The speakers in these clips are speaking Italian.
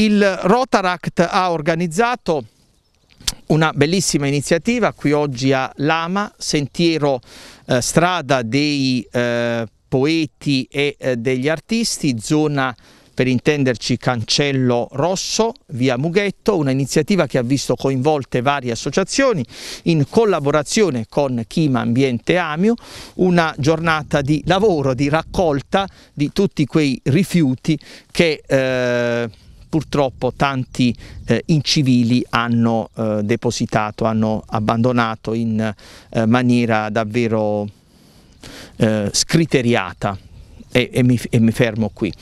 Il Rotaract ha organizzato una bellissima iniziativa qui oggi a Lama, sentiero eh, strada dei eh, poeti e eh, degli artisti, zona per intenderci Cancello Rosso, via Mughetto, un'iniziativa che ha visto coinvolte varie associazioni in collaborazione con Chima Ambiente Amio, una giornata di lavoro, di raccolta di tutti quei rifiuti che eh, purtroppo tanti eh, incivili hanno eh, depositato, hanno abbandonato in eh, maniera davvero eh, scriteriata. E, e, mi, e, mi, fermo qui.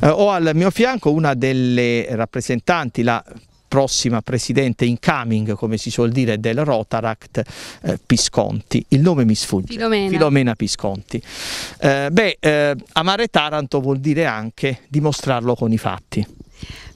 Eh, ho al mio fianco una delle rappresentanti, la prossima presidente incoming, come si suol dire, del Rotaract eh, Pisconti. Il nome mi sfugge. Filomena, Filomena Pisconti. Eh, beh, eh, amare Taranto vuol dire anche dimostrarlo con i fatti.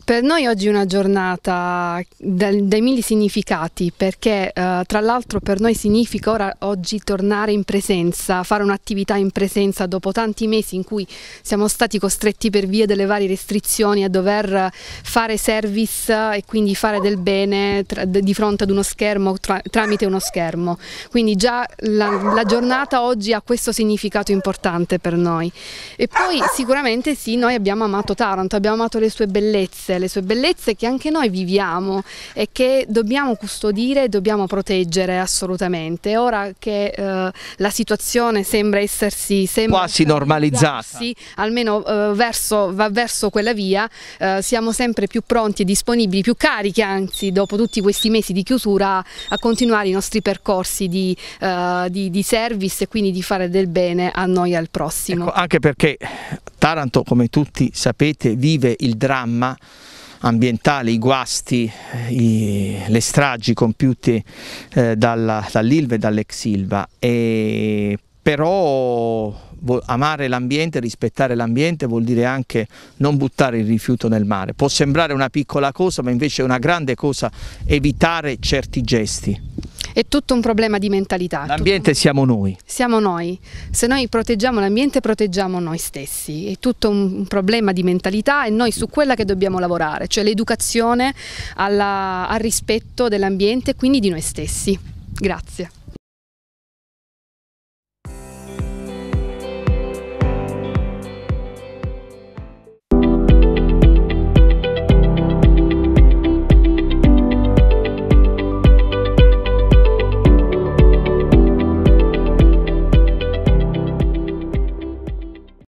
Per noi oggi è una giornata dai, mille significati perché eh, tra l'altro per noi significa ora oggi tornare in presenza, fare un'attività in presenza dopo tanti mesi in cui siamo stati costretti per via delle varie restrizioni a dover fare service e quindi fare del bene tra, di fronte ad uno schermo tra, tramite uno schermo. Quindi già la, la giornata oggi ha questo significato importante per noi. E poi sicuramente sì, noi abbiamo amato Taranto, abbiamo amato le sue bellezze le sue bellezze che anche noi viviamo e che dobbiamo custodire e dobbiamo proteggere assolutamente. Ora che eh, la situazione sembra essersi sembra quasi normalizzata, almeno eh, verso, va verso quella via, eh, siamo sempre più pronti e disponibili, più carichi anzi dopo tutti questi mesi di chiusura a continuare i nostri percorsi di, eh, di, di service e quindi di fare del bene a noi e al prossimo. Ecco, anche perché Taranto, come tutti sapete, vive il dramma ambientale, i guasti, eh, i, le stragi compiute eh, dall'Ilva e dall'ex Ilva, però amare l'ambiente, rispettare l'ambiente vuol dire anche non buttare il rifiuto nel mare. Può sembrare una piccola cosa, ma invece è una grande cosa evitare certi gesti. È tutto un problema di mentalità. L'ambiente siamo noi. Siamo noi. Se noi proteggiamo l'ambiente proteggiamo noi stessi. È tutto un problema di mentalità e noi su quella che dobbiamo lavorare, cioè l'educazione al rispetto dell'ambiente e quindi di noi stessi. Grazie.